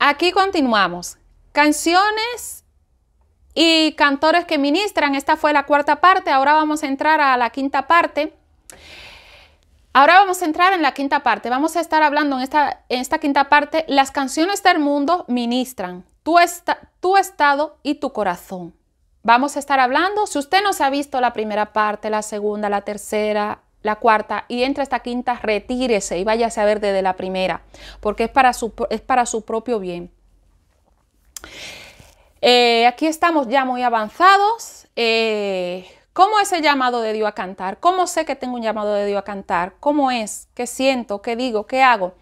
Aquí continuamos. Canciones y cantores que ministran. Esta fue la cuarta parte. Ahora vamos a entrar a la quinta parte. Ahora vamos a entrar en la quinta parte. Vamos a estar hablando en esta, en esta quinta parte. Las canciones del mundo ministran tu, tu estado y tu corazón. Vamos a estar hablando. Si usted no se ha visto la primera parte, la segunda, la tercera, la cuarta y entre esta quinta, retírese y váyase a ver desde la primera, porque es para su, es para su propio bien. Eh, aquí estamos ya muy avanzados. Eh, ¿Cómo es el llamado de Dios a cantar? ¿Cómo sé que tengo un llamado de Dios a cantar? ¿Cómo es? ¿Qué siento? ¿Qué digo? ¿Qué hago?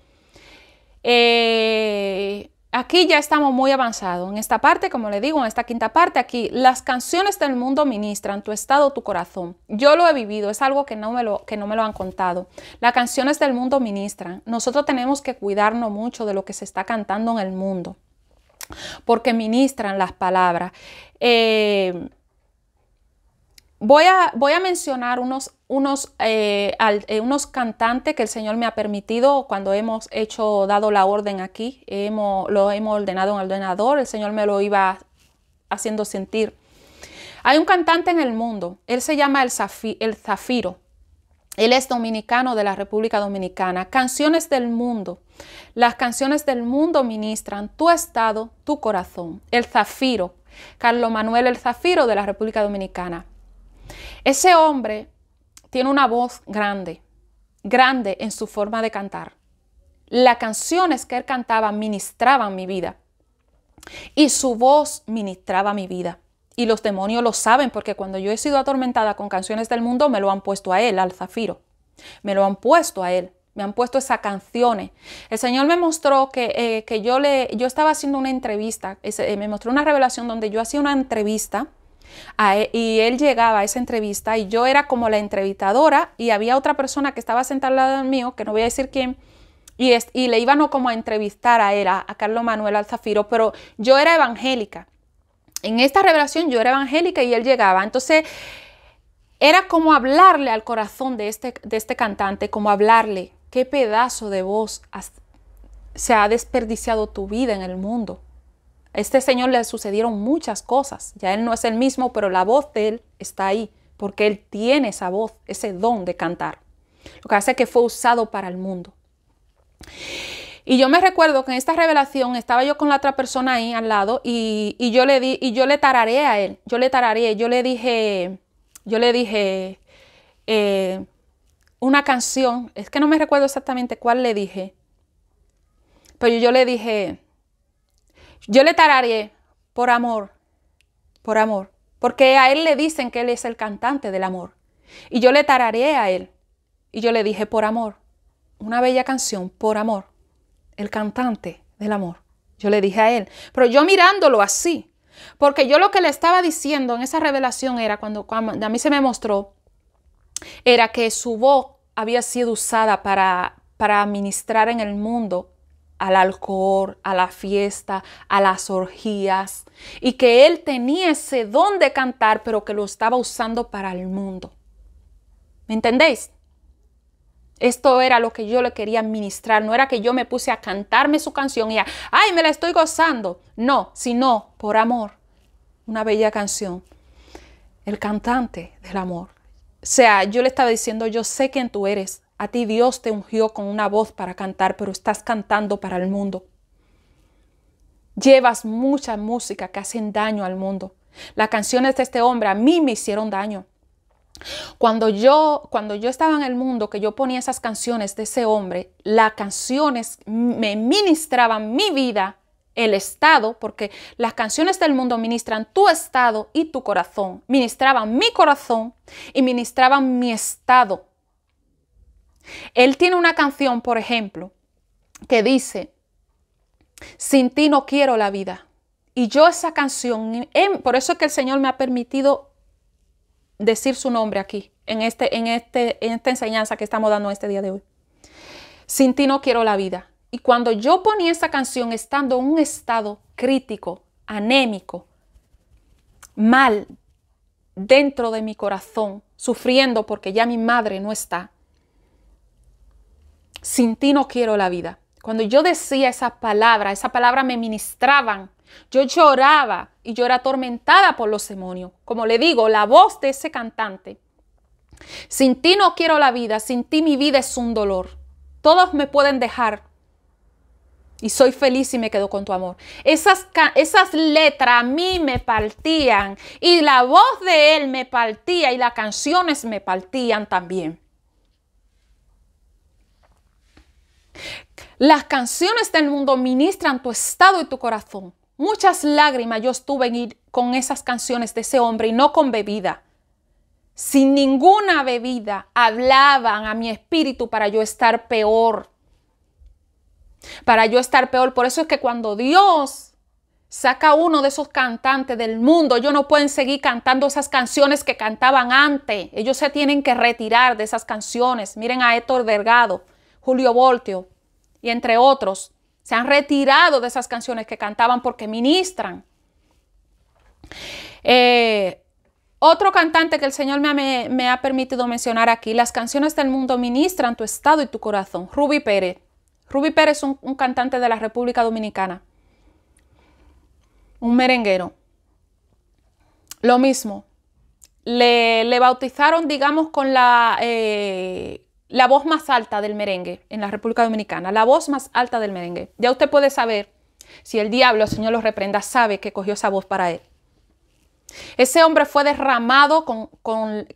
Eh, Aquí ya estamos muy avanzados. En esta parte, como le digo, en esta quinta parte, aquí las canciones del mundo ministran tu estado, tu corazón. Yo lo he vivido, es algo que no me lo, que no me lo han contado. Las canciones del mundo ministran. Nosotros tenemos que cuidarnos mucho de lo que se está cantando en el mundo, porque ministran las palabras. Eh, Voy a, mencionar unos, unos, eh, eh, unos cantantes que el Señor me ha permitido cuando hemos hecho, dado la orden aquí, lo hemos ordenado en el ordenador, el Señor me lo iba haciendo sentir. Hay un cantante en el mundo, él se llama el, el Zafiro. Él es dominicano de la República Dominicana. Canciones del mundo. Las canciones del mundo ministran tu estado, tu corazón. El Zafiro, Carlos Manuel el Zafiro de la República Dominicana. Ese hombre tiene una voz grande, grande en su forma de cantar. Las canciones que él cantaba ministraban mi vida. Y su voz ministraba mi vida. Y los demonios lo saben porque cuando yo he sido atormentada con canciones del mundo, me lo han puesto a él, al zafiro. Me lo han puesto a él. Me han puesto esas canciones. El Señor me mostró que, eh, yo, le, yo estaba haciendo una entrevista. Eh, me mostró una revelación donde yo hacía una entrevista e, y él llegaba a esa entrevista y yo era como la entrevistadora y había otra persona que estaba sentada al lado mío, que no voy a decir quién, y, y le iban como a entrevistar a él, a, Carlos Manuel Alzafiro, pero yo era evangélica. En esta revelación yo era evangélica y él llegaba. Entonces era como hablarle al corazón de este, de este cantante, como hablarle, qué pedazo de voz se ha desperdiciado tu vida en el mundo. A este señor le sucedieron muchas cosas. Ya él no es el mismo, pero la voz de él está ahí, porque él tiene esa voz, ese don de cantar. Lo que hace que fue usado para el mundo. Y yo me recuerdo que en esta revelación estaba yo con la otra persona ahí al lado y, yo le di, y yo le tararé a él, yo le tararé, yo le dije, yo le dije eh, una canción, es que no me recuerdo exactamente cuál le dije, pero yo le dije, yo le tararé por amor, por amor, porque a él le dicen que él es el cantante del amor. Y yo le tararé a él. Y yo le dije por amor, una bella canción por amor, el cantante del amor. Yo le dije a él, pero yo mirándolo así, porque yo lo que le estaba diciendo en esa revelación era cuando, a mí se me mostró, era que su voz había sido usada para, para ministrar en el mundo al alcohol, a la fiesta, a las orgías, y que él tenía ese don de cantar, pero que lo estaba usando para el mundo. ¿Me entendéis? Esto era lo que yo le quería ministrar, no era que yo me puse a cantarme su canción y a, ay, me la estoy gozando. No, sino por amor, una bella canción. El cantante del amor. O sea, yo le estaba diciendo, yo sé quién tú eres, a ti Dios te ungió con una voz para cantar, pero estás cantando para el mundo. Llevas mucha música que hacen daño al mundo. Las canciones de este hombre a mí me hicieron daño. Cuando yo, cuando yo estaba en el mundo, que yo ponía esas canciones de ese hombre, las canciones me ministraban mi vida, el estado, porque las canciones del mundo ministran tu estado y tu corazón. Ministraban mi corazón y ministraban mi estado. Él tiene una canción, por ejemplo, que dice, sin ti no quiero la vida. Y yo esa canción, em, por eso es que el Señor me ha permitido decir su nombre aquí, en, este, en, este, en esta enseñanza que estamos dando este día de hoy. Sin ti no quiero la vida. Y cuando yo ponía esa canción estando en un estado crítico, anémico, mal, dentro de mi corazón, sufriendo porque ya mi madre no está, sin ti no quiero la vida. Cuando yo decía esas palabras, esas palabras me ministraban. Yo lloraba y yo era atormentada por los demonios. Como le digo, la voz de ese cantante. Sin ti no quiero la vida, sin ti mi vida es un dolor. Todos me pueden dejar, y soy feliz y me quedo con tu amor. Esas, esas, letras a mí me partían y la voz de él me partía y las canciones me partían también. Las canciones del mundo ministran tu estado y tu corazón. Muchas lágrimas yo estuve en ir con esas canciones de ese hombre y no con bebida. Sin ninguna bebida hablaban a mi espíritu para yo estar peor. Para yo estar peor. Por eso es que cuando Dios saca uno de esos cantantes del mundo, ellos no pueden seguir cantando esas canciones que cantaban antes. Ellos se tienen que retirar de esas canciones. Miren a Héctor Delgado. Julio Voltio y entre otros, se han retirado de esas canciones que cantaban porque ministran. Eh, otro cantante que el Señor me, ha permitido mencionar aquí, las canciones del mundo ministran tu estado y tu corazón. Ruby Pérez. Ruby Pérez es un, cantante de la República Dominicana. Un merenguero. Lo mismo. Le, bautizaron, digamos, con la, eh, la voz más alta del merengue en la República Dominicana, la voz más alta del merengue. Ya usted puede saber si el diablo, el Señor lo reprenda, sabe que cogió esa voz para él. Ese hombre fue derramado con,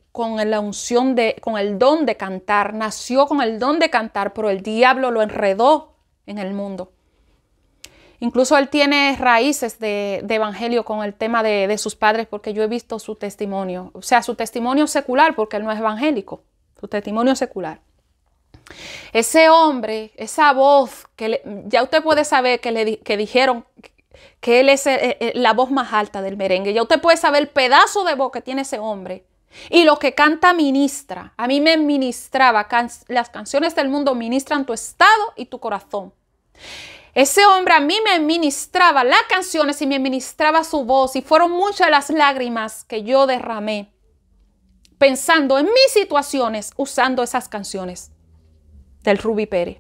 la unción de, con el don de cantar, nació con el don de cantar, pero el diablo lo enredó en el mundo. Incluso él tiene raíces de, evangelio con el tema de, de sus padres, porque yo he visto su testimonio, o sea, su testimonio secular, porque él no es evangélico tu testimonio secular. Ese hombre, esa voz, que ya usted puede saber que, le, dijeron que él es eh, eh, la voz más alta del merengue, ya usted puede saber el pedazo de voz que tiene ese hombre. Y lo que canta ministra. A mí me ministraba. las canciones del mundo ministran tu estado y tu corazón. Ese hombre a mí me ministraba las canciones y me ministraba su voz. Y fueron muchas las lágrimas que yo derramé pensando en mis situaciones usando esas canciones del Ruby Pérez.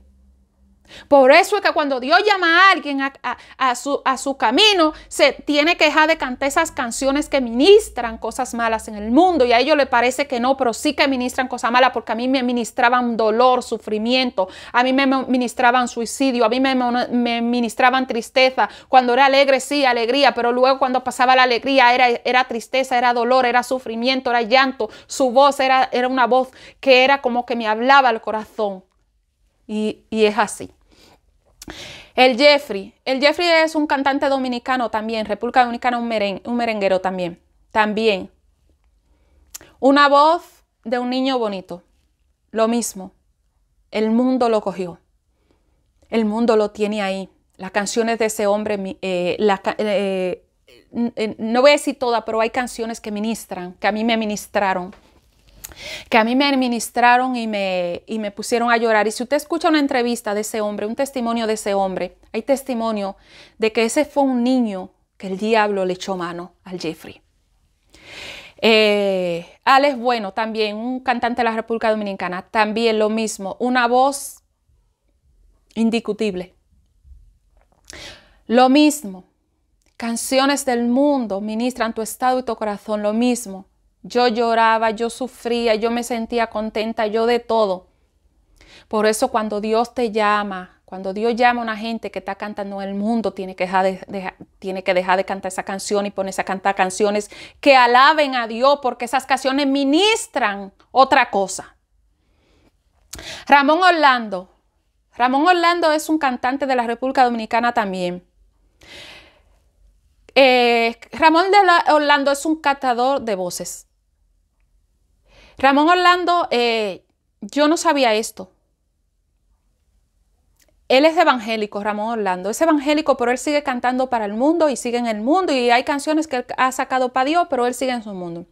Por eso es que cuando Dios llama a alguien a, su, camino, se tiene que dejar de cantar esas canciones que ministran cosas malas en el mundo. Y a ellos le parece que no, pero sí que ministran cosas malas porque a mí me ministraban dolor, sufrimiento, a mí me ministraban suicidio, a mí me, me ministraban tristeza. Cuando era alegre, sí, alegría, pero luego cuando pasaba la alegría era, tristeza, era dolor, era sufrimiento, era llanto. Su voz era, una voz que era como que me hablaba al corazón. y es así. El Jeffrey. El Jeffrey es un cantante dominicano también, República Dominicana, un, un merenguero también. También. Una voz de un niño bonito. Lo mismo. El mundo lo cogió. El mundo lo tiene ahí. Las canciones de ese hombre, eh, eh, eh, no voy a decir todas, pero hay canciones que ministran, que a mí me ministraron que a mí me administraron y me, pusieron a llorar. Y si usted escucha una entrevista de ese hombre, un testimonio de ese hombre, hay testimonio de que ese fue un niño que el diablo le echó mano al Jeffrey. Eh, Alex Bueno, también un cantante de la República Dominicana, también lo mismo, una voz indiscutible. Lo mismo, canciones del mundo ministran tu estado y tu corazón, lo mismo. Yo lloraba, yo sufría, yo me sentía contenta, yo de todo. Por eso cuando Dios te llama, cuando Dios llama a una gente que está cantando en el mundo, tiene que dejar de, tiene que dejar de cantar esa canción y ponerse a cantar canciones que alaben a Dios, porque esas canciones ministran otra cosa. Ramón Orlando. Ramón Orlando es un cantante de la República Dominicana también. Eh, Ramón Orlando es un cantador de voces. Ramón Orlando, eh, yo no sabía esto. Él es evangélico, Ramón Orlando. Es evangélico, pero él sigue cantando para el mundo y sigue en el mundo. Y hay canciones que él ha sacado para Dios, pero él sigue en su mundo.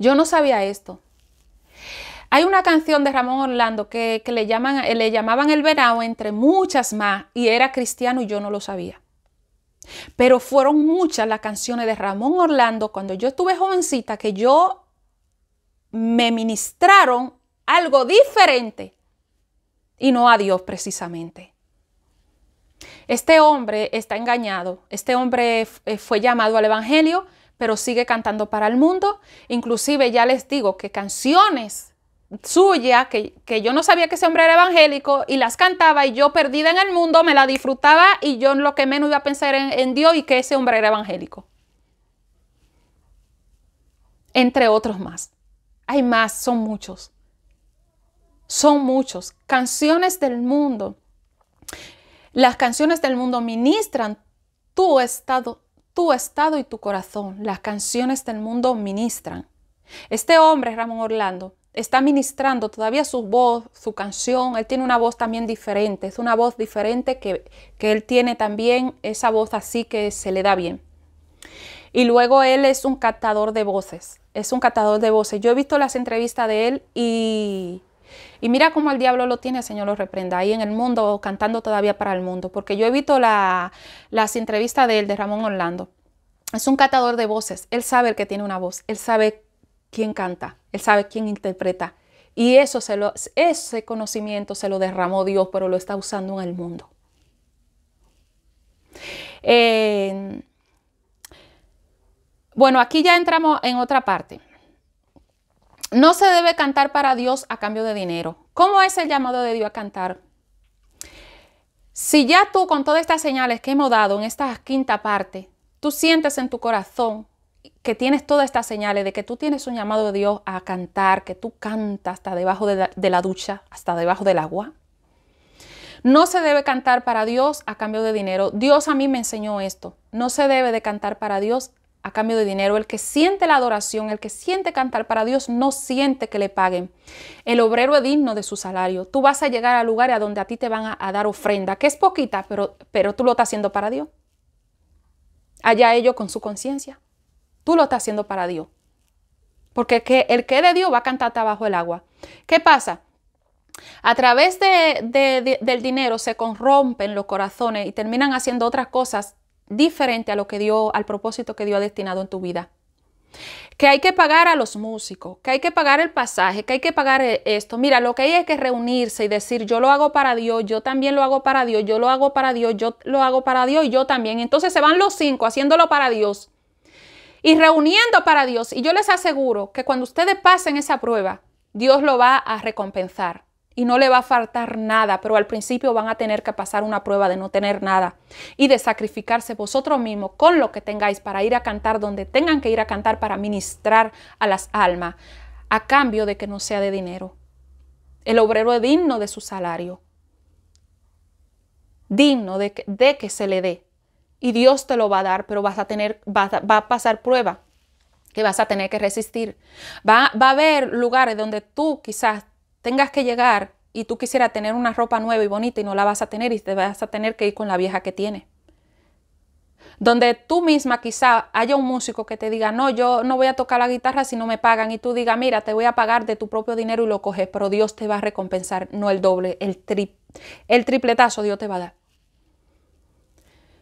Yo no sabía esto. Hay una canción de Ramón Orlando que, le, llaman, eh, le llamaban El Verano, entre muchas más, y era cristiano y yo no lo sabía. Pero fueron muchas las canciones de Ramón Orlando cuando yo estuve jovencita que yo me ministraron algo diferente y no a Dios precisamente. Este hombre está engañado, este hombre eh, fue llamado al Evangelio, pero sigue cantando para el mundo. Inclusive ya les digo que canciones suyas, que, yo no sabía que ese hombre era evangélico y las cantaba y yo perdida en el mundo me la disfrutaba y yo lo que menos iba a pensar en, en Dios y que ese hombre era evangélico. Entre otros más. Hay más, son muchos. Son muchos. Canciones del mundo. Las canciones del mundo ministran tu estado, tu estado y tu corazón. Las canciones del mundo ministran. Este hombre, Ramón Orlando, está ministrando todavía su voz, su canción. Él tiene una voz también diferente. Es una voz diferente que, él tiene también, esa voz así que se le da bien. Y luego él es un captador de voces es un catador de voces. Yo he visto las entrevistas de él y, y mira cómo el diablo lo tiene, Señor lo reprenda, ahí en el mundo, cantando todavía para el mundo, porque yo he visto las entrevistas de él, de Ramón Orlando. Es un catador de voces, él sabe el que tiene una voz, él sabe quién canta, él sabe quién interpreta. Y eso se ese conocimiento se lo derramó Dios, pero lo está usando en el mundo. Eh, bueno, aquí ya entramos en otra parte. No se debe cantar para Dios a cambio de dinero. ¿Cómo es el llamado de Dios a cantar? Si ya tú con todas estas señales que hemos dado en esta quinta parte, tú sientes en tu corazón que tienes todas estas señales de que tú tienes un llamado de Dios a cantar, que tú cantas hasta debajo de la, ducha, hasta debajo del agua. No se debe cantar para Dios a cambio de dinero. Dios a mí me enseñó esto. No se debe de cantar para Dios a cambio de dinero. El que siente la adoración, el que siente cantar para Dios, no siente que le paguen. El obrero es digno de su salario. Tú vas a llegar al lugares a donde a ti te van a, dar ofrenda, que es poquita, pero, pero tú lo estás haciendo para Dios. Allá ellos con su conciencia. Tú lo estás haciendo para Dios. Porque el que, el que es de Dios va a cantar bajo el agua. ¿Qué pasa? A través del dinero se corrompen los corazones y terminan haciendo otras cosas diferente a lo que dio al propósito que Dios ha destinado en tu vida. Que hay que pagar a los músicos, que hay que pagar el pasaje, que hay que pagar e-, esto. Mira, lo que hay es que reunirse y decir, yo lo hago para Dios, yo también lo hago para Dios, yo lo hago para Dios, yo lo hago para Dios y yo también. Entonces se van los cinco haciéndolo para Dios y reuniendo para Dios. Y yo les aseguro que cuando ustedes pasen esa prueba, Dios lo va a recompensar y no le va a faltar nada, pero al principio van a tener que pasar una prueba de no tener nada y de sacrificarse vosotros mismos con lo que tengáis para ir a cantar donde tengan que ir a cantar para ministrar a las almas, a cambio de que no sea de dinero. El obrero es digno de su salario, digno de que, se le dé. Y Dios te lo va a dar, pero vas a tener, va a pasar prueba que vas a tener que resistir. Va, va, a haber lugares donde tú quizás tengas que llegar y tú quisieras tener una ropa nueva y bonita y no la vas a tener y te vas a tener que ir con la vieja que tiene. Donde tú misma quizá haya un músico que te diga, no, yo no voy a tocar la guitarra si no me pagan y tú diga mira, te voy a pagar de tu propio dinero y lo coges, pero Dios te va a recompensar, no el doble, el, tri el tripletazo Dios te va a dar.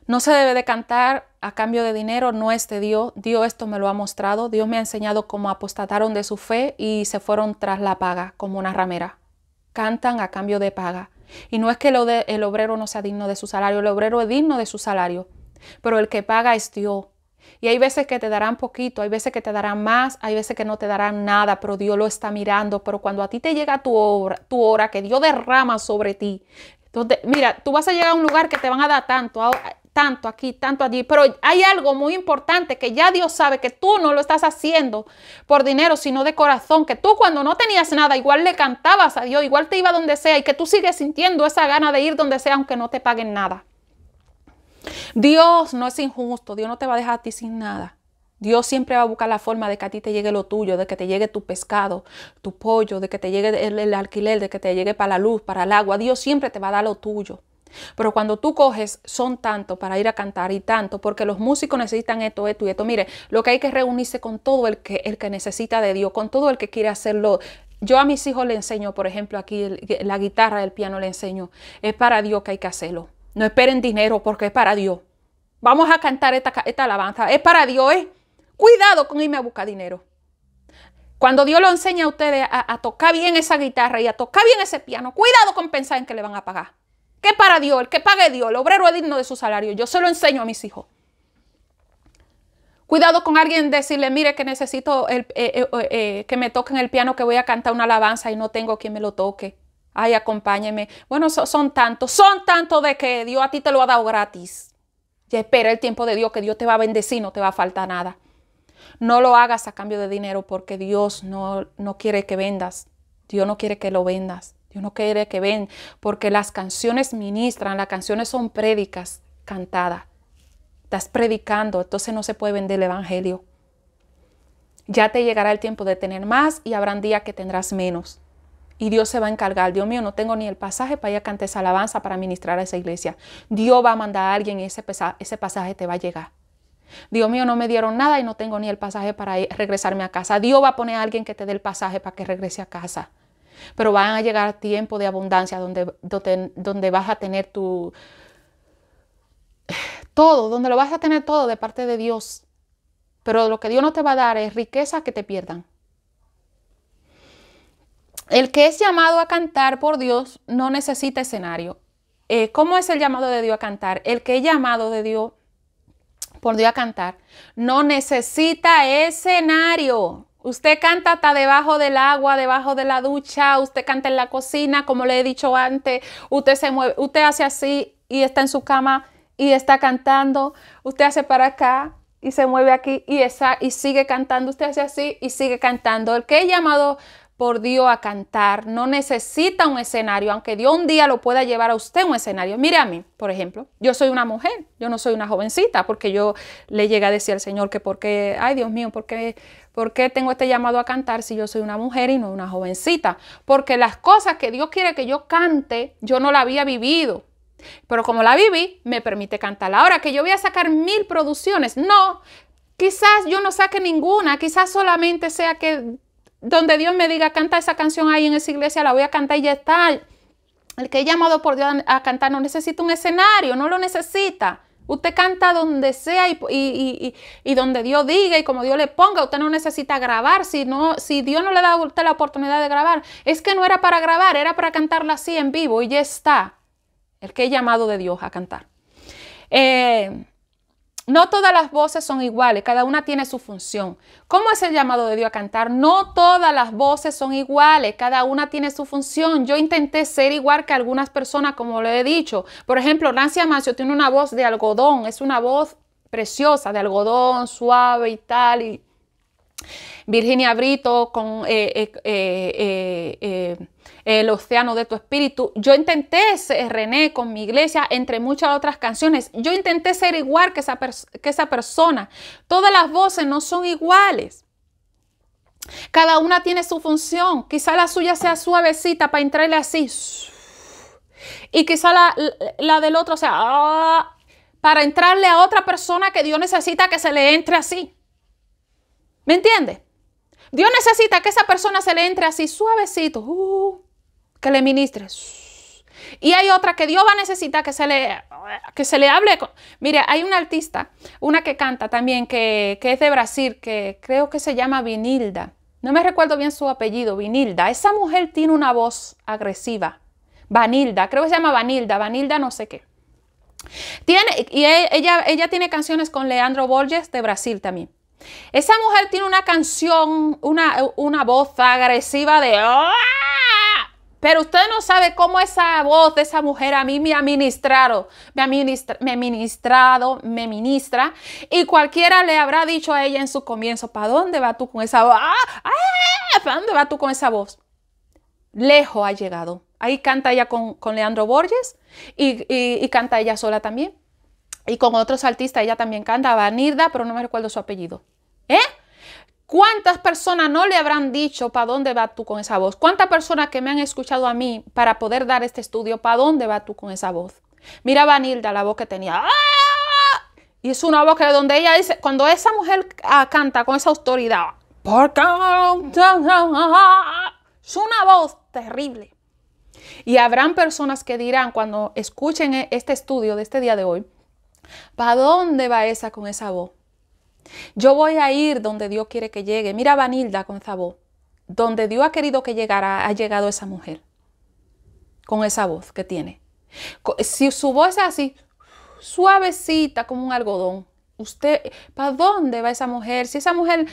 No se debe de cantar a cambio de dinero no es de Dios. Dios esto me lo ha mostrado. Dios me ha enseñado cómo apostataron de su fe y se fueron tras la paga como una ramera. Cantan a cambio de paga. Y no es que el, el obrero no sea digno de su salario, el obrero es digno de su salario, pero el que paga es Dios. Y hay veces que te darán poquito, hay veces que te darán más, hay veces que no te darán nada, pero Dios lo está mirando. Pero cuando a ti te llega tu tu hora que Dios derrama sobre ti, entonces, mira, tú vas a llegar a un lugar que te van a dar tanto. Ahora, tanto aquí, tanto allí. Pero hay algo muy importante que ya Dios sabe que tú no lo estás haciendo por dinero, sino de corazón. Que tú cuando no tenías nada, igual le cantabas a Dios, igual te iba donde sea y que tú sigues sintiendo esa gana de ir donde sea aunque no te paguen nada. Dios no es injusto, Dios no te va a dejar a ti sin nada. Dios siempre va a buscar la forma de que a ti te llegue lo tuyo, de que te llegue tu pescado, tu pollo, de que te llegue el, el alquiler, de que te llegue para la luz, para el agua. Dios siempre te va a dar lo tuyo. Pero cuando tú coges, son tanto para ir a cantar y tanto, porque los músicos necesitan esto, esto y esto. Mire, lo que hay que reunirse con todo el que, el que necesita de Dios, con todo el que quiere hacerlo. Yo a mis hijos le enseño, por ejemplo, aquí la guitarra, el piano le enseño. Es para Dios que hay que hacerlo. No esperen dinero porque es para Dios. Vamos a cantar esta, alabanza. Es para Dios, ¿eh? Cuidado con irme a buscar dinero. Cuando Dios lo enseña a ustedes a tocar bien esa guitarra y a tocar bien ese piano, cuidado con pensar en que le van a pagar. ¿Qué para Dios? El que pague Dios. El obrero es digno de su salario. Yo se lo enseño a mis hijos. Cuidado con alguien decirle, mire que necesito eh, eh, eh, que me toquen el piano, que voy a cantar una alabanza y no tengo quien me lo toque. Ay, acompáñeme. Bueno, son tantos, son tantos de que Dios a ti te lo ha dado gratis. Ya espera el tiempo de Dios, que Dios te va a bendecir, no te va a faltar nada. No lo hagas a cambio de dinero porque Dios no, no quiere que vendas. Dios no quiere que lo vendas. Dios no quiere que ven, porque las canciones ministran, las canciones son prédicas cantadas. Estás predicando, entonces no se puede vender el Evangelio. Ya te llegará el tiempo de tener más y habrán día que tendrás menos. Y Dios se va a encargar. Dios mío, no tengo ni el pasaje para ir a cantar esa alabanza para ministrar a esa iglesia. Dios va a mandar a alguien y ese, pasaje te va a llegar. Dios mío, no me dieron nada y no tengo ni el pasaje para regresarme a casa. Dios va a poner a alguien que te dé el pasaje para que regrese a casa pero van a llegar tiempos de abundancia donde, donde, vas a tener tu todo, donde lo vas a tener todo de parte de Dios. Pero lo que Dios no te va a dar es riqueza que te pierdan. El que es llamado a cantar por Dios no necesita escenario. Eh, ¿Cómo es el llamado de Dios a cantar? El que es llamado de Dios por Dios a cantar no necesita escenario. Usted canta hasta debajo del agua, debajo de la ducha, usted canta en la cocina, como le he dicho antes, usted se mueve, usted hace así y está en su cama y está cantando, usted hace para acá y se mueve aquí y, esa, y sigue cantando, usted hace así y sigue cantando. El que he llamado por Dios a cantar, no necesita un escenario, aunque Dios un día lo pueda llevar a usted un escenario. Mire a mí, por ejemplo, yo soy una mujer, yo no soy una jovencita, porque yo le llegué a decir al Señor que porque, ay Dios mío, porque ¿Por qué tengo este llamado a cantar si yo soy una mujer y no una jovencita? Porque las cosas que Dios quiere que yo cante, yo no la había vivido. Pero como la viví, me permite cantar. Ahora que yo voy a sacar mil producciones, no. Quizás yo no saque ninguna, quizás solamente sea que donde Dios me diga, canta esa canción ahí en esa iglesia, la voy a cantar y ya está. El que he llamado por Dios a cantar no necesita un escenario, no lo necesita. Usted canta donde sea y, donde Dios diga y como Dios le ponga. Usted no necesita grabar. Si, no, si Dios no le da a usted la oportunidad de grabar, es que no era para grabar, era para cantarla así en vivo y ya está. El que he llamado de Dios a cantar. Eh, no todas las voces son iguales, cada una tiene su función. ¿Cómo es el llamado de Dios a cantar? No todas las voces son iguales, cada una tiene su función. Yo intenté ser igual que algunas personas, como lo he dicho. Por ejemplo, Nancy Amacio tiene una voz de algodón, es una voz preciosa, de algodón, suave y tal. Y Virginia Brito con... Eh, eh, eh, el océano de tu espíritu. Yo intenté ser René con mi iglesia, entre muchas otras canciones. Yo intenté ser igual que esa, que esa persona. Todas las voces no son iguales. Cada una tiene su función. Quizá la suya sea suavecita para entrarle así. Y quizá la, del otro sea ah, para entrarle a otra persona que Dios necesita que se le entre así. ¿Me entiendes? Dios necesita que esa persona se le entre así suavecito. Uh, que le ministres. Y hay otra que Dios va a necesitar que se le, que se le hable. Mire, hay una artista, una que canta también, que, es de Brasil, que creo que se llama Vinilda. No me recuerdo bien su apellido, Vinilda. Esa mujer tiene una voz agresiva. Vanilda, creo que se llama Vanilda, Vanilda no sé qué. Tiene, y e, ella, ella tiene canciones con Leandro Borges de Brasil también. Esa mujer tiene una canción, una, una voz agresiva de ¡ah! Pero usted no sabe cómo esa voz de esa mujer a mí me ha ministrado, me ha ministrado, me ministra. Y cualquiera le habrá dicho a ella en su comienzo, ¿para dónde va tú con esa voz? ¡Ah! ¡Ah! ¿Para dónde vas tú con esa voz? Lejos ha llegado. Ahí canta ella con, Leandro Borges y, canta ella sola también. Y con otros artistas ella también canta, Vanirda, pero no me recuerdo su apellido. ¿Eh? ¿Cuántas personas no le habrán dicho para dónde vas tú con esa voz? ¿Cuántas personas que me han escuchado a mí para poder dar este estudio, para dónde vas tú con esa voz? Mira a Vanilda, la voz que tenía. ¡Ah! Y es una voz que donde ella dice, cuando esa mujer ah, canta con esa autoridad, es una voz terrible. Y habrán personas que dirán cuando escuchen e, este estudio de este día de hoy, ¿para dónde va esa con esa voz? Yo voy a ir donde Dios quiere que llegue. Mira Vanilda con esa voz. Donde Dios ha querido que llegara, ha llegado esa mujer. Con esa voz que tiene. Si su voz es así, suavecita como un algodón, usted, ¿para dónde va esa mujer? Si esa mujer...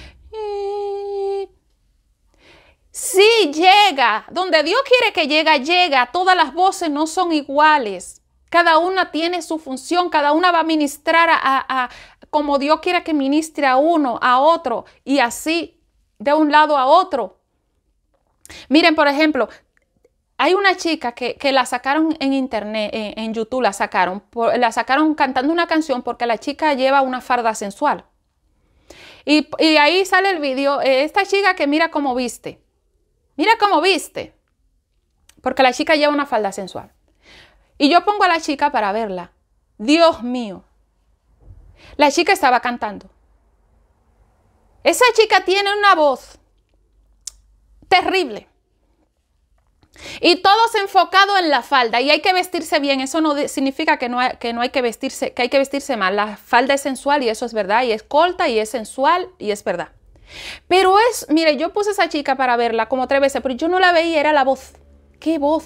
Sí llega, donde Dios quiere que llega, llega. Todas las voces no son iguales. Cada una tiene su función, cada una va a ministrar a, como Dios quiera que ministre a uno, a otro, y así de un lado a otro. Miren, por ejemplo, hay una chica que, la sacaron en internet, en, YouTube la sacaron, la sacaron cantando una canción porque la chica lleva una falda sensual. Y, ahí sale el video, eh, esta chica que mira cómo viste, mira cómo viste, porque la chica lleva una falda sensual. Y yo pongo a la chica para verla. Dios mío, la chica estaba cantando. Esa chica tiene una voz terrible. Y todos enfocados en la falda. Y hay que vestirse bien. Eso no significa que no, hay, que vestirse, que hay que vestirse mal. La falda es sensual y eso es verdad. Y es corta y es sensual y es verdad. Pero es, mire, yo puse esa chica para verla como tres veces, pero yo no la veía, era la voz. ¿Qué voz?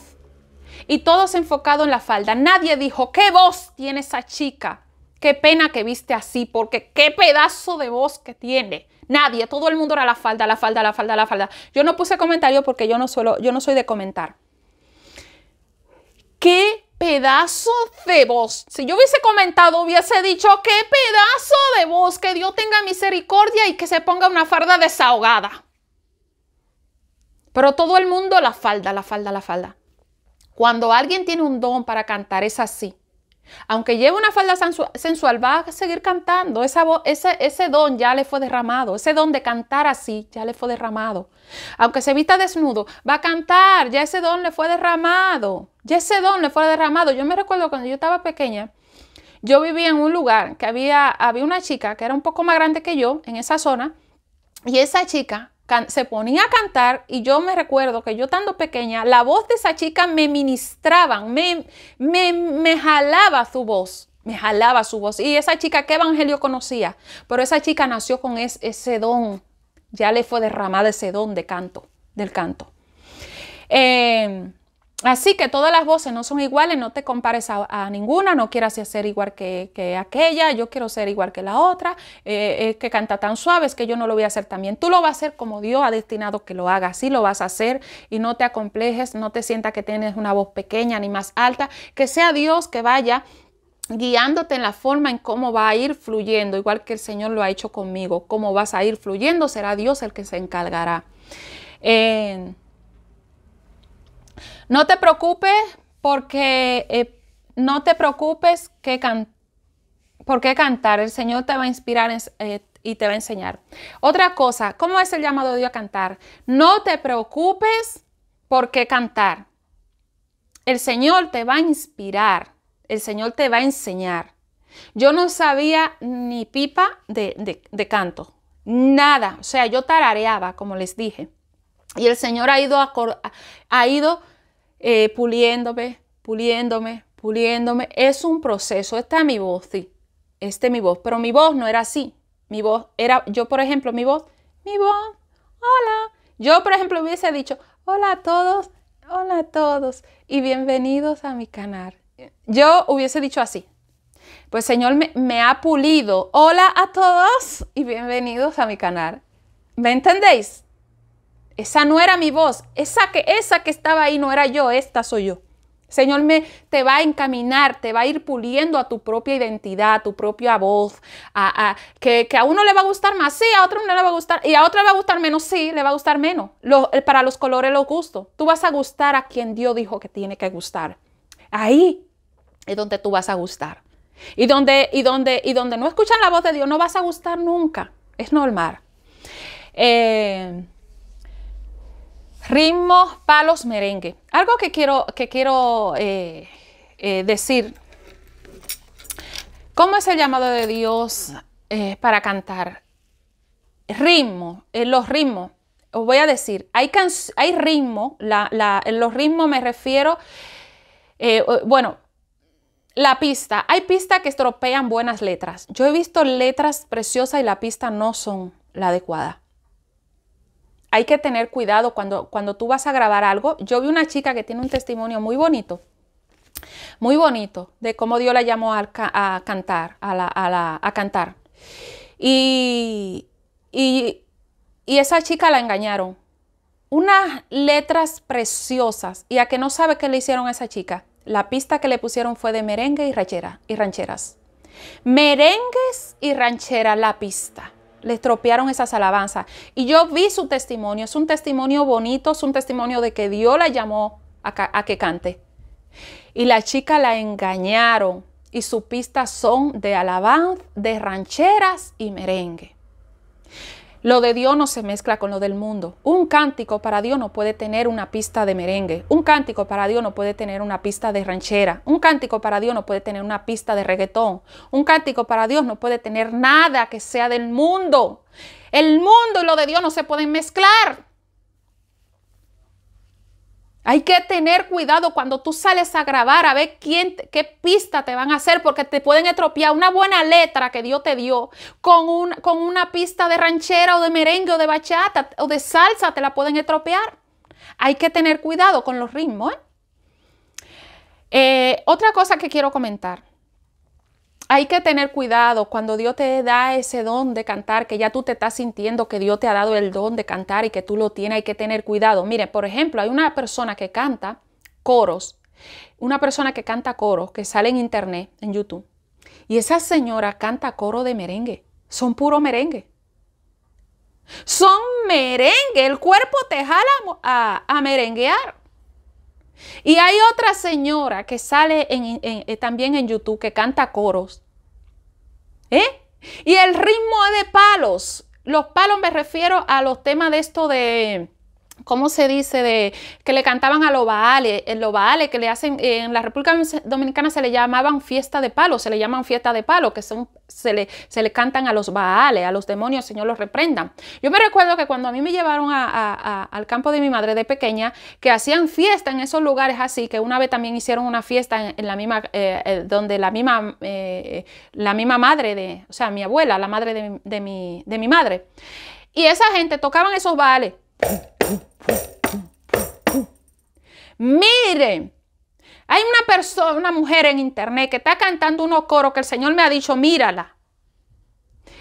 Y todos enfocados en la falda. Nadie dijo, ¿qué voz tiene esa chica? Qué pena que viste así, porque qué pedazo de voz que tiene. Nadie, todo el mundo era la falda, la falda, la falda, la falda. Yo no puse comentario porque yo no suelo, yo no soy de comentar. Qué pedazo de voz. Si yo hubiese comentado, hubiese dicho, qué pedazo de voz, que Dios tenga misericordia y que se ponga una farda desahogada. Pero todo el mundo la falda, la falda, la falda. Cuando alguien tiene un don para cantar es así. Aunque lleve una falda sensual, va a seguir cantando. Esa voz, ese, don ya le fue derramado. Ese don de cantar así ya le fue derramado. Aunque se vista desnudo, va a cantar. Ya ese don le fue derramado. Ya ese don le fue derramado. Yo me recuerdo cuando yo estaba pequeña, yo vivía en un lugar que había, había una chica que era un poco más grande que yo en esa zona. Y esa chica se ponía a cantar y yo me recuerdo que yo tanto pequeña, la voz de esa chica me ministraban, me, me, me jalaba su voz me jalaba su voz. Y esa chica, ¿qué evangelio conocía? Pero esa chica nació con ese don. Ya le fue derramada ese don de canto, del canto. Eh, Así que todas las voces no son iguales, no te compares a, ninguna, no quieras ser igual que, aquella, yo quiero ser igual que la otra, eh, que canta tan suave, es que yo no lo voy a hacer también. Tú lo vas a hacer como Dios ha destinado que lo haga, así lo vas a hacer y no te acomplejes, no te sientas que tienes una voz pequeña ni más alta, que sea Dios que vaya guiándote en la forma en cómo va a ir fluyendo, igual que el Señor lo ha hecho conmigo, cómo vas a ir fluyendo, será Dios el que se encargará. No te preocupes porque eh, no te preocupes que cantar. El Señor te va a inspirar eh, y te va a enseñar. Otra cosa, ¿cómo es el llamado de Dios a cantar? No te preocupes por qué cantar. El Señor te va a inspirar. El Señor te va a enseñar. Yo no sabía ni pipa de, canto. Nada. O sea, yo tarareaba, como les dije. Y el Señor ha ido, a, ha ido eh, puliéndome, puliéndome, puliéndome. Es un proceso. Está mi voz, sí. Este es mi voz. Pero mi voz no era así. Mi voz era, yo por ejemplo, mi voz, mi voz, hola. Yo por ejemplo hubiese dicho, hola a todos, hola a todos y bienvenidos a mi canal. Yo hubiese dicho así. Pues Señor me, me ha pulido. Hola a todos y bienvenidos a mi canal. ¿Me entendéis? Esa no era mi voz, esa que, esa que estaba ahí no era yo, esta soy yo. Señor me, te va a encaminar, te va a ir puliendo a tu propia identidad, a tu propia voz, a, a, que, a uno le va a gustar más, sí, a otro no le va a gustar, y a otro le va a gustar menos, sí, le va a gustar menos. Lo, eh, para los colores, los gustos. Tú vas a gustar a quien Dios dijo que tiene que gustar. Ahí es donde tú vas a gustar. Y donde, y donde, y donde no escuchan la voz de Dios, no vas a gustar nunca. Es normal. Eh, Ritmos, palos, merengue. Algo que quiero, que quiero eh, eh, decir. ¿Cómo es el llamado de Dios eh, para cantar? Ritmo, los ritmos. Os voy a decir, hay, hay ritmo, en los ritmos me refiero, bueno, la pista. Hay pistas que estropean buenas letras. Yo he visto letras preciosas y la pista no son la adecuada hay que tener cuidado cuando, cuando tú vas a grabar algo. Yo vi una chica que tiene un testimonio muy bonito, muy bonito, de cómo Dios la llamó a, cantar, a, cantar. Y, y, esa chica la engañaron. Unas letras preciosas. ¿Y a que no sabe qué le hicieron a esa chica? La pista que le pusieron fue de merengue y, ranchera, y rancheras. Merengues y ranchera la pista le estropearon esas alabanzas. Y yo vi su testimonio, es un testimonio bonito, es un testimonio de que Dios la llamó a, que cante. Y la chica la engañaron y sus pistas son de alabanza, de rancheras y merengue. Lo de Dios no se mezcla con lo del mundo. Un cántico para Dios no puede tener una pista de merengue. Un cántico para Dios no puede tener una pista de ranchera. Un cántico para Dios no puede tener una pista de reggaetón. Un cántico para Dios no puede tener nada que sea del mundo. El mundo y lo de Dios no se pueden mezclar. Hay que tener cuidado cuando tú sales a grabar a ver quién, qué pista te van a hacer porque te pueden estropear una buena letra que Dios te dio con, con una pista de ranchera o de merengue o de bachata o de salsa, te la pueden estropear. Hay que tener cuidado con los ritmos. ¿eh? Eh, otra cosa que quiero comentar hay que tener cuidado cuando Dios te da ese don de cantar, que ya tú te estás sintiendo que Dios te ha dado el don de cantar y que tú lo tienes, hay que tener cuidado. Mire, por ejemplo, hay una persona que canta coros, una persona que canta coros, que sale en internet, en YouTube, y esa señora canta coro de merengue, son puro merengue. Son merengue, el cuerpo te jala a, a merenguear. Y hay otra señora que sale eh, también en YouTube que canta coros. ¿Eh? Y el ritmo es de palos. Los palos me refiero a los temas de esto de ¿cómo se dice? De, que le cantaban a los baales, eh, los baales que le hacen, eh, en la República Dominicana se le llamaban fiesta de palo, se le llaman fiesta de palo, que son, se, le, se le cantan a los baales, a los demonios, Señor los reprendan. Yo me recuerdo que cuando a mí me llevaron al campo de mi madre de pequeña, que hacían fiesta en esos lugares así, que una vez también hicieron una fiesta en, la misma, eh, donde la misma, la misma madre de, o sea, mi abuela, la madre de, de, mi, de mi madre. Y esa gente tocaban esos baales. Miren, hay una persona, una mujer en internet que está cantando unos coros que el Señor me ha dicho, mírala.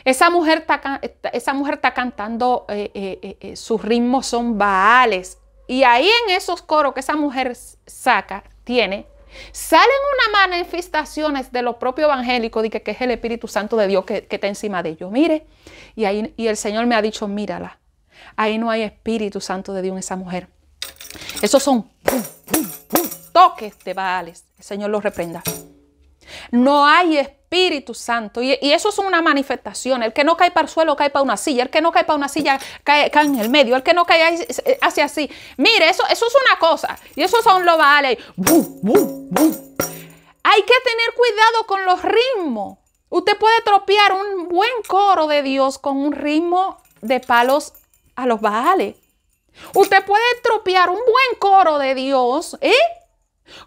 Esa mujer está, esa mujer está cantando, eh, eh, eh, sus ritmos son baales. Y ahí en esos coros que esa mujer saca, tiene, salen unas manifestaciones de lo propio evangélico, de que, es el Espíritu Santo de Dios que, está encima de ellos. Mire, y, ahí, y el Señor me ha dicho, mírala. Ahí no hay Espíritu Santo de Dios en esa mujer. Esos son toques de Baales. El Señor los reprenda. No hay Espíritu Santo. Y, eso es una manifestación. El que no cae para el suelo cae para una silla. El que no cae para una silla cae, en el medio. El que no cae hacia así. Mire, eso, eso es una cosa. Y esos son los Baales. Hay que tener cuidado con los ritmos. Usted puede tropear un buen coro de Dios con un ritmo de palos a los baales. Usted puede estropear un buen coro de Dios, ¿eh?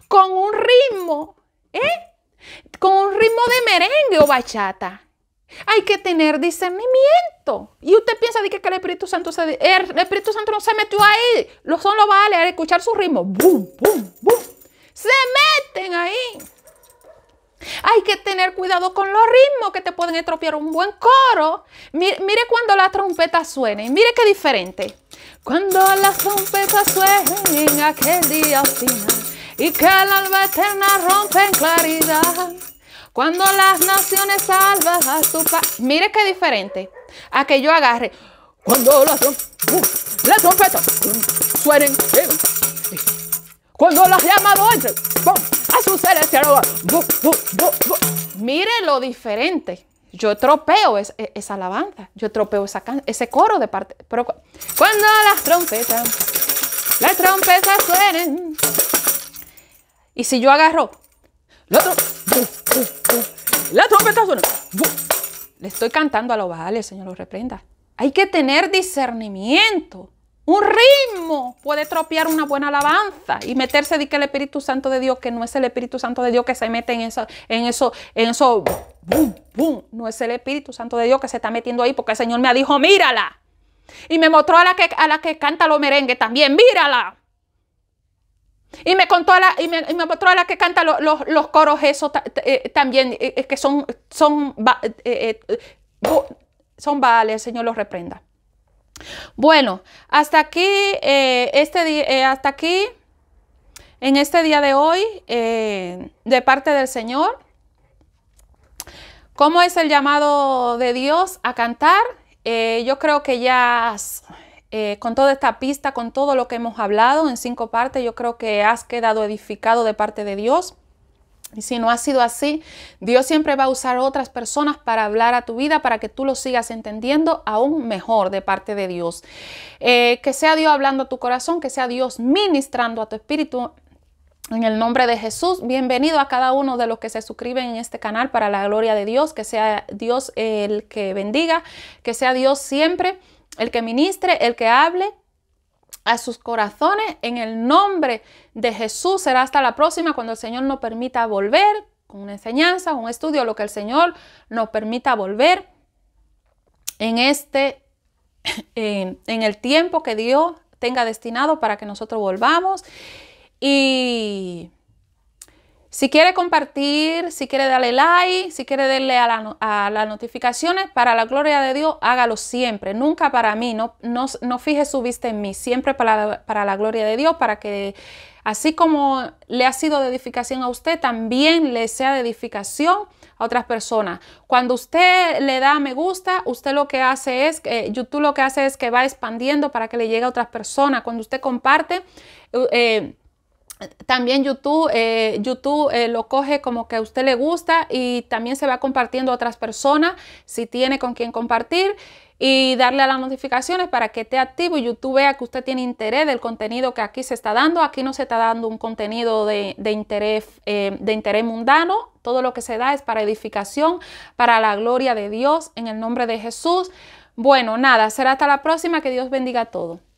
Con un ritmo, ¿eh? Con un ritmo de merengue o bachata. Hay que tener discernimiento. Y usted piensa de que, el Espíritu Santo se, el Espíritu Santo no se metió ahí. son los baales al escuchar su ritmo. ¡Bum, bum, bum! Se meten ahí. Hay que tener cuidado con los ritmos que te pueden estropear un buen coro. Mire, cuando las trompetas suenen mire qué diferente. Cuando las trompetas suenen en aquel día final y que la alba eterna rompe en claridad. Cuando las naciones salvas a su paz. Mire qué diferente a que yo agarre. Cuando las, uh, trompetas uh, suenen. Cuando las llamas entren. Oh, Mire lo diferente. Yo tropeo e, esa alabanza, yo tropeo ese coro de parte. Pero cuando las trompetas, las trompetas suenen. Y si yo agarro, la, trompeta suena. Le estoy cantando a los vales, Señor, lo reprenda. Hay que tener discernimiento. Un ritmo puede tropear una buena alabanza y meterse de que el Espíritu Santo de Dios, que no es el Espíritu Santo de Dios que se mete en eso, en eso, en eso, boom, boom. No es el Espíritu Santo de Dios que se está metiendo ahí porque el Señor me ha dijo, mírala. Y me mostró a la que, a la que canta los merengues también, mírala. Y me contó la, y me, y mostró a la que canta los, coros esos eh, también, eh, que son, son, eh, son vales el Señor los reprenda. Bueno, hasta aquí, eh, este, eh, hasta aquí, en este día de hoy, eh, de parte del Señor, ¿cómo es el llamado de Dios a cantar? yo creo que ya con toda esta pista, con todo lo que hemos hablado en cinco partes, yo creo que has quedado edificado de parte de Dios. Y si no ha sido así, Dios siempre va a usar otras personas para hablar a tu vida, para que tú lo sigas entendiendo aún mejor de parte de Dios. Eh, que sea Dios hablando a tu corazón, que sea Dios ministrando a tu espíritu. En el nombre de Jesús, bienvenido a cada uno de los que se suscriben en este canal para la gloria de Dios. Que sea Dios el que bendiga, que sea Dios siempre el que ministre, el que hable a sus corazones en el nombre de Jesús. Será hasta la próxima cuando el Señor nos permita volver con una enseñanza, un estudio, lo que el Señor nos permita volver en este, en el tiempo que Dios tenga destinado para que nosotros volvamos. Y si quiere compartir, si quiere darle like, si quiere darle a, las notificaciones, para la gloria de Dios, hágalo siempre, nunca para mí, no, fije su vista en mí, siempre para la, gloria de Dios, para que así como le ha sido de edificación a usted, también le sea de edificación a otras personas. Cuando usted le da me gusta, usted lo que hace es, YouTube lo que hace es que va expandiendo para que le llegue a otras personas. Cuando usted comparte, eh, también YouTube, eh, YouTube eh, lo coge como que a usted le gusta y también se va compartiendo a otras personas si tiene con quien compartir y darle a las notificaciones para que esté activo y YouTube vea que usted tiene interés del contenido que aquí se está dando. Aquí no se está dando un contenido de, interés, eh, de interés mundano. Todo lo que se da es para edificación, para la gloria de Dios, en el nombre de Jesús. Bueno, nada, será hasta la próxima. Que Dios bendiga a todos.